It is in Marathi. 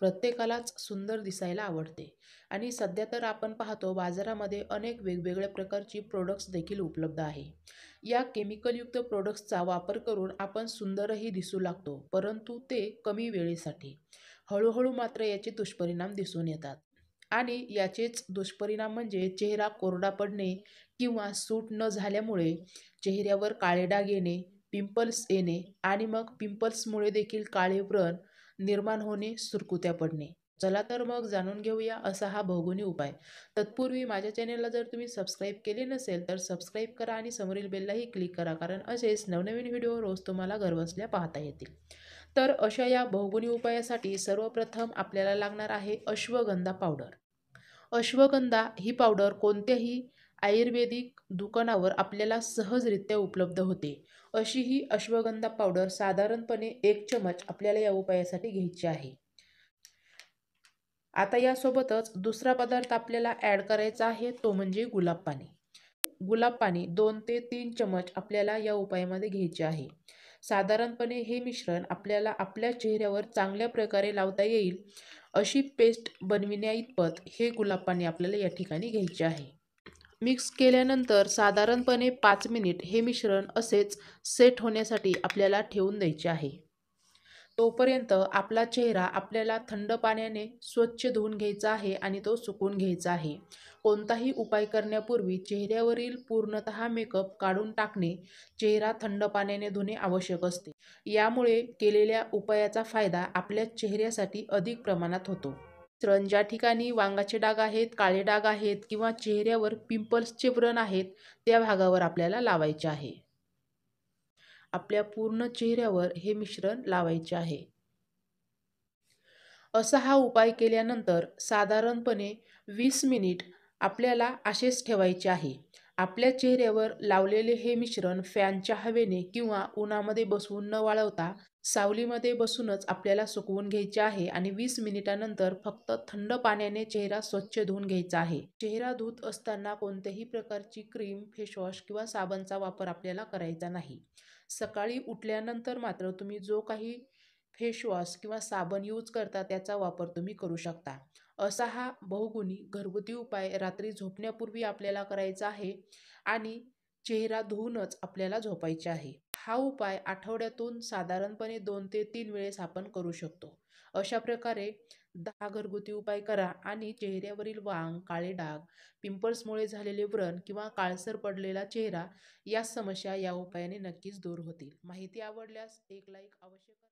प्रत्येकालाच सुंदर दिसायला आवडते आणि सध्या तर आपण पाहतो बाजारामध्ये अनेक वेगवेगळ्या प्रकारची प्रोडक्ट्स देखील उपलब्ध आहे या केमिकलयुक्त प्रोडक्ट्सचा वापर करून आपण सुंदरही दिसू लागतो परंतु ते कमी वेळेसाठी हळूहळू मात्र याचे दुष्परिणाम दिसून येतात आणि याचेच दुष्परिणाम म्हणजे चेहरा कोरडा पडणे किंवा सूट न झाल्यामुळे चेहऱ्यावर काळे डाग येणे पिंपल्स येणे आणि मग पिंपल्समुळे देखील काळे व्रण निर्माण होणे सुरकुत्या पडणे चला तर मग जाणून घेऊया असा हा बहुगुणी उपाय तत्पूर्वी माझ्या चॅनेलला जर तुम्ही सबस्क्राईब केले नसेल तर सबस्क्राईब करा आणि समोरील बेललाही क्लिक करा कारण असेच नवनवीन व्हिडिओ रोज तुम्हाला घरबसल्या पाहता येतील तर अशा या बहुगुणी उपायासाठी सर्वप्रथम आपल्याला लागणार आहे अश्वगंधा पावडर अश्वगंधा ही पावडर कोणत्याही आयुर्वेदिक दुकानावर आपल्याला सहजरित्या उपलब्ध होते अशी ही अश्वगंधा पावडर साधारणपणे एक चमच आपल्याला या उपायासाठी घ्यायची आहे आता यासोबतच दुसरा पदार्थ आपल्याला ॲड करायचा आहे तो म्हणजे गुलाब पाणी गुलाब पाणी दोन ते तीन चमच आपल्याला या उपायामध्ये घ्यायचे आहे साधारणपणे हे मिश्रण आपल्याला आपल्या चेहऱ्यावर चांगल्या प्रकारे लावता येईल अशी पेस्ट बनविण्याइतपत हे गुलाब पाणी आपल्याला या ठिकाणी घ्यायचे आहे मिक्स केल्यानंतर साधारणपणे पाच मिनिट हे मिश्रण असेच सेट होण्यासाठी आपल्याला ठेवून द्यायचे आहे तोपर्यंत आपला चेहरा आपल्याला थंड पाण्याने स्वच्छ धुवून घ्यायचा आहे आणि तो सुकून घ्यायचा आहे कोणताही उपाय करण्यापूर्वी चेहऱ्यावरील पूर्णत मेकअप काढून टाकणे चेहरा थंड पाण्याने धुणे आवश्यक असते यामुळे केलेल्या उपायाचा फायदा आपल्या चेहऱ्यासाठी अधिक प्रमाणात होतो व्रण ज्या ठिकाणी वांगाचे डाग आहेत काळे डाग आहेत किंवा चेहऱ्यावर पिंपल्सचे व्रण आहेत त्या भागावर आपल्याला लावायचे आहे आपल्या पूर्ण चेहऱ्यावर हे मिश्रण लावायचे आहे असा हा उपाय केल्यानंतर साधारणपणे वीस मिनिट आपल्याला असेच ठेवायचे आहे आपल्या चेहऱ्यावर लावलेले हे मिश्रण फॅनच्या हवेने किंवा उन्हामध्ये बसवून न वाळवता सावलीमध्ये बसूनच आपल्याला सुकवून घ्यायचे आहे आणि वीस मिनिटानंतर फक्त थंड पाण्याने चेहरा स्वच्छ धुवून घ्यायचा आहे चेहरा धुत असताना कोणत्याही प्रकारची क्रीम फेशवॉश किंवा साबणचा वापर आपल्याला करायचा नाही सकाळी उठल्यानंतर मात्र तुम्ही जो काही फेशवॉश किंवा साबण यूज करता त्याचा वापर तुम्ही करू शकता असा हा बहुगुणी घरगुती उपाय रात्री झोपण्यापूर्वी आपल्याला करायचा आहे आणि चेहरा धुवूनच आपल्याला झोपायचे आहे हा उपाय आठवड्यातून साधारणपणे दोन ते तीन वेळेस आपण करू शकतो अशा प्रकारे दहा घरगुती उपाय करा आणि चेहऱ्यावरील वांग काळे डाग पिंपल्समुळे झालेले व्रण किंवा काळसर पडलेला चेहरा या समस्या या उपायाने नक्कीच दूर होतील माहिती आवडल्यास एक लाईक आवश्यक